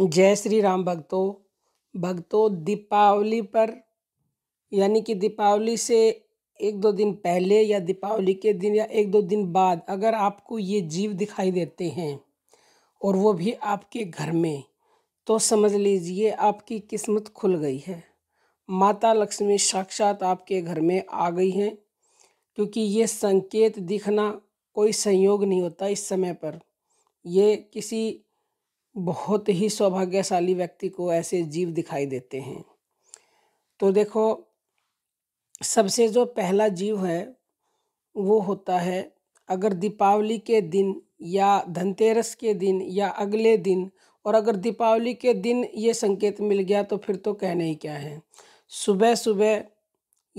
जय श्री राम भक्तों भक्तों दीपावली पर यानी कि दीपावली से एक दो दिन पहले या दीपावली के दिन या एक दो दिन बाद अगर आपको ये जीव दिखाई देते हैं और वो भी आपके घर में तो समझ लीजिए आपकी किस्मत खुल गई है माता लक्ष्मी साक्षात आपके घर में आ गई हैं क्योंकि ये संकेत दिखना कोई संयोग नहीं होता इस समय पर ये किसी बहुत ही सौभाग्यशाली व्यक्ति को ऐसे जीव दिखाई देते हैं तो देखो सबसे जो पहला जीव है वो होता है अगर दीपावली के दिन या धनतेरस के दिन या अगले दिन और अगर दीपावली के दिन ये संकेत मिल गया तो फिर तो कहने ही क्या है सुबह सुबह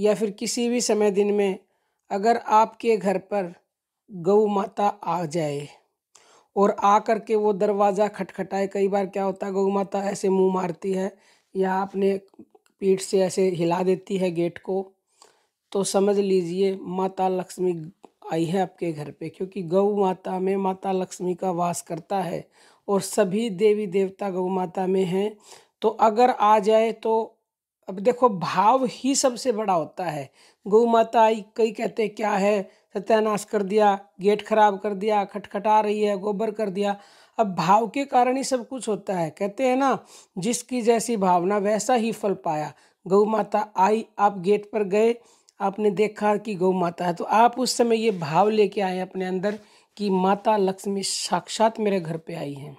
या फिर किसी भी समय दिन में अगर आपके घर पर गऊ माता आ जाए और आ कर के वो दरवाज़ा खटखटाए कई बार क्या होता है गौ माता ऐसे मुंह मारती है या अपने पीठ से ऐसे हिला देती है गेट को तो समझ लीजिए माता लक्ष्मी आई है आपके घर पे क्योंकि गौ माता में माता लक्ष्मी का वास करता है और सभी देवी देवता गौ माता में हैं तो अगर आ जाए तो अब देखो भाव ही सबसे बड़ा होता है गौ माता आई कई कहते क्या है सत्यानाश कर दिया गेट खराब कर दिया खटखटा रही है गोबर कर दिया अब भाव के कारण ही सब कुछ होता है कहते हैं ना जिसकी जैसी भावना वैसा ही फल पाया गौ माता आई आप गेट पर गए आपने देखा कि गौ माता है तो आप उस समय ये भाव लेके आए अपने अंदर कि माता लक्ष्मी साक्षात मेरे घर पे आई हैं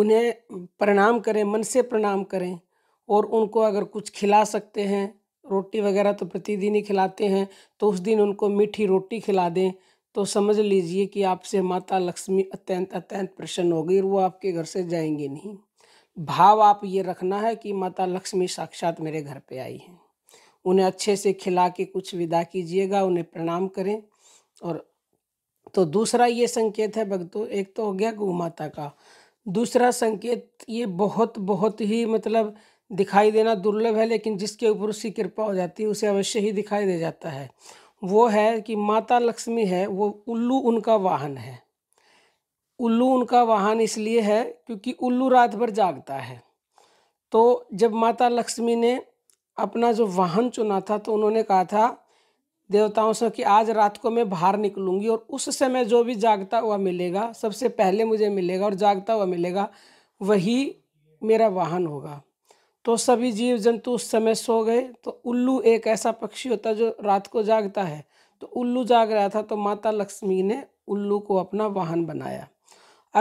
उन्हें प्रणाम करें मन से प्रणाम करें और उनको अगर कुछ खिला सकते हैं रोटी वगैरह तो प्रतिदिन ही खिलाते हैं तो उस दिन उनको मीठी रोटी खिला दें तो समझ लीजिए कि आपसे माता लक्ष्मी अत्यंत अत्यंत प्रसन्न हो गई और वो आपके घर से जाएंगे नहीं भाव आप ये रखना है कि माता लक्ष्मी साक्षात मेरे घर पे आई हैं उन्हें अच्छे से खिला के कुछ विदा कीजिएगा उन्हें प्रणाम करें और तो दूसरा ये संकेत है भक्तों एक तो हो गया गौ माता का दूसरा संकेत ये बहुत बहुत ही मतलब दिखाई देना दुर्लभ है लेकिन जिसके ऊपर उसकी कृपा हो जाती है उसे अवश्य ही दिखाई दे जाता है वो है कि माता लक्ष्मी है वो उल्लू उनका वाहन है उल्लू उनका वाहन इसलिए है क्योंकि उल्लू रात भर जागता है तो जब माता लक्ष्मी ने अपना जो वाहन चुना था तो उन्होंने कहा था देवताओं से कि आज रात को मैं बाहर निकलूंगी और उस समय जो भी जागता हुआ मिलेगा सबसे पहले मुझे मिलेगा और जागता हुआ मिलेगा वही मेरा वाहन होगा तो सभी जीव जंतु उस समय सो गए तो उल्लू एक ऐसा पक्षी होता है जो रात को जागता है तो उल्लू जाग रहा था तो माता लक्ष्मी ने उल्लू को अपना वाहन बनाया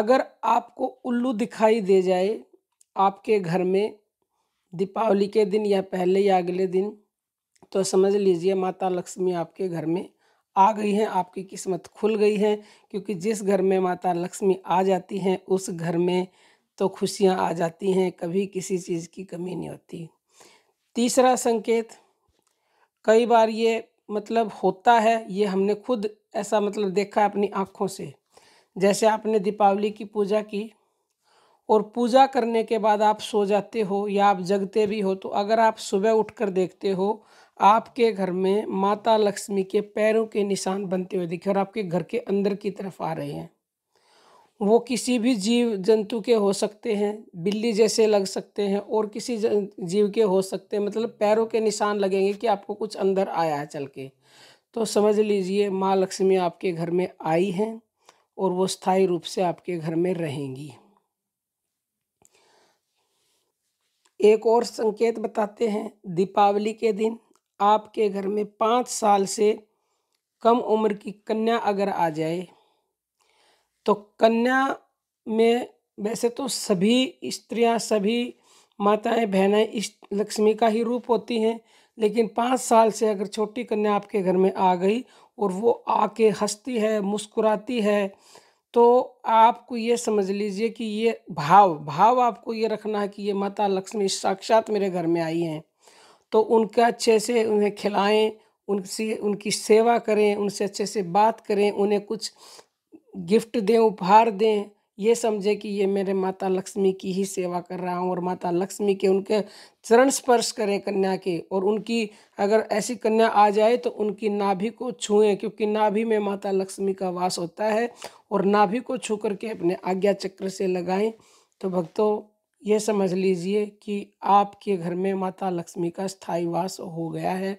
अगर आपको उल्लू दिखाई दे जाए आपके घर में दीपावली के दिन या पहले या अगले दिन तो समझ लीजिए माता लक्ष्मी आपके घर में आ गई हैं आपकी किस्मत खुल गई है क्योंकि जिस घर में माता लक्ष्मी आ जाती हैं उस घर में तो खुशियाँ आ जाती हैं कभी किसी चीज़ की कमी नहीं होती तीसरा संकेत कई बार ये मतलब होता है ये हमने खुद ऐसा मतलब देखा है अपनी आँखों से जैसे आपने दीपावली की पूजा की और पूजा करने के बाद आप सो जाते हो या आप जगते भी हो तो अगर आप सुबह उठकर देखते हो आपके घर में माता लक्ष्मी के पैरों के निशान बनते हुए दिखे और आपके घर के अंदर की तरफ आ रहे हैं वो किसी भी जीव जंतु के हो सकते हैं बिल्ली जैसे लग सकते हैं और किसी जीव के हो सकते हैं मतलब पैरों के निशान लगेंगे कि आपको कुछ अंदर आया है चल के तो समझ लीजिए माँ लक्ष्मी आपके घर में आई हैं और वो स्थायी रूप से आपके घर में रहेंगी एक और संकेत बताते हैं दीपावली के दिन आपके घर में पाँच साल से कम उम्र की कन्या अगर आ जाए तो कन्या में वैसे तो सभी स्त्रियां सभी माताएं बहनें इस लक्ष्मी का ही रूप होती हैं लेकिन पाँच साल से अगर छोटी कन्या आपके घर में आ गई और वो आके हंसती है मुस्कुराती है तो आपको ये समझ लीजिए कि ये भाव भाव आपको ये रखना है कि ये माता लक्ष्मी साक्षात मेरे घर में आई हैं तो उनके अच्छे से उन्हें खिलाएं उनसे उनकी सेवा करें उनसे अच्छे से बात करें उन्हें कुछ गिफ्ट दें उपहार दें ये समझे कि ये मेरे माता लक्ष्मी की ही सेवा कर रहा हूँ और माता लक्ष्मी के उनके चरण स्पर्श करें कन्या के और उनकी अगर ऐसी कन्या आ जाए तो उनकी नाभि को छुएं क्योंकि नाभि में माता लक्ष्मी का वास होता है और नाभि को छू करके अपने आज्ञा चक्र से लगाएं तो भक्तों ये समझ लीजिए कि आपके घर में माता लक्ष्मी का स्थायी वास हो गया है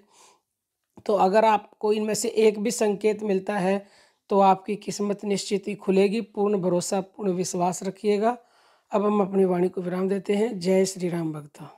तो अगर आपको इनमें से एक भी संकेत मिलता है तो आपकी किस्मत निश्चित ही खुलेगी पूर्ण भरोसा पूर्ण विश्वास रखिएगा अब हम अपनी वाणी को विराम देते हैं जय श्री राम भक्ता